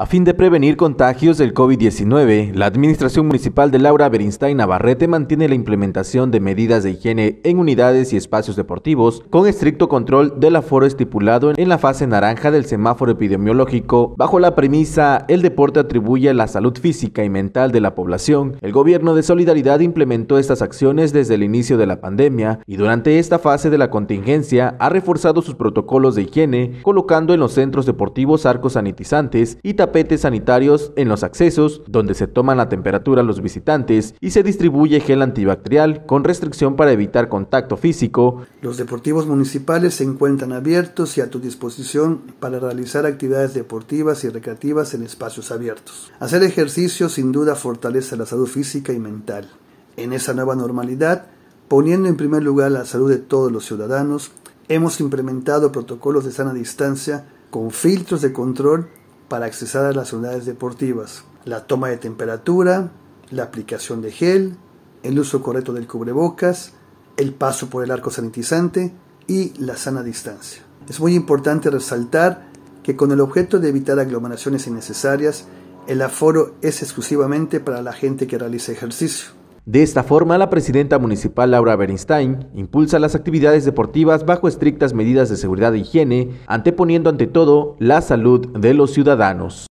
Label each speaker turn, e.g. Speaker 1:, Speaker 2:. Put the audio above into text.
Speaker 1: A fin de prevenir contagios del COVID-19, la Administración Municipal de Laura Berinstein Navarrete mantiene la implementación de medidas de higiene en unidades y espacios deportivos con estricto control del aforo estipulado en la fase naranja del semáforo epidemiológico. Bajo la premisa el deporte atribuye la salud física y mental de la población, el gobierno de solidaridad implementó estas acciones desde el inicio de la pandemia y durante esta fase de la contingencia ha reforzado sus protocolos de higiene, colocando en los centros deportivos arcos sanitizantes y también tapetes sanitarios en los accesos, donde se toman la temperatura a los visitantes y se distribuye gel antibacterial con restricción para evitar contacto
Speaker 2: físico. Los deportivos municipales se encuentran abiertos y a tu disposición para realizar actividades deportivas y recreativas en espacios abiertos. Hacer ejercicio sin duda fortalece la salud física y mental. En esa nueva normalidad, poniendo en primer lugar la salud de todos los ciudadanos, hemos implementado protocolos de sana distancia con filtros de control para acceder a las unidades deportivas, la toma de temperatura, la aplicación de gel, el uso correcto del cubrebocas, el paso por el arco sanitizante y la sana distancia. Es muy importante resaltar que con el objeto de evitar aglomeraciones innecesarias, el aforo es exclusivamente para la gente que realiza ejercicio. De esta forma, la presidenta
Speaker 1: municipal Laura
Speaker 2: Bernstein impulsa
Speaker 1: las actividades deportivas bajo estrictas medidas de seguridad e higiene, anteponiendo ante todo la salud de los ciudadanos.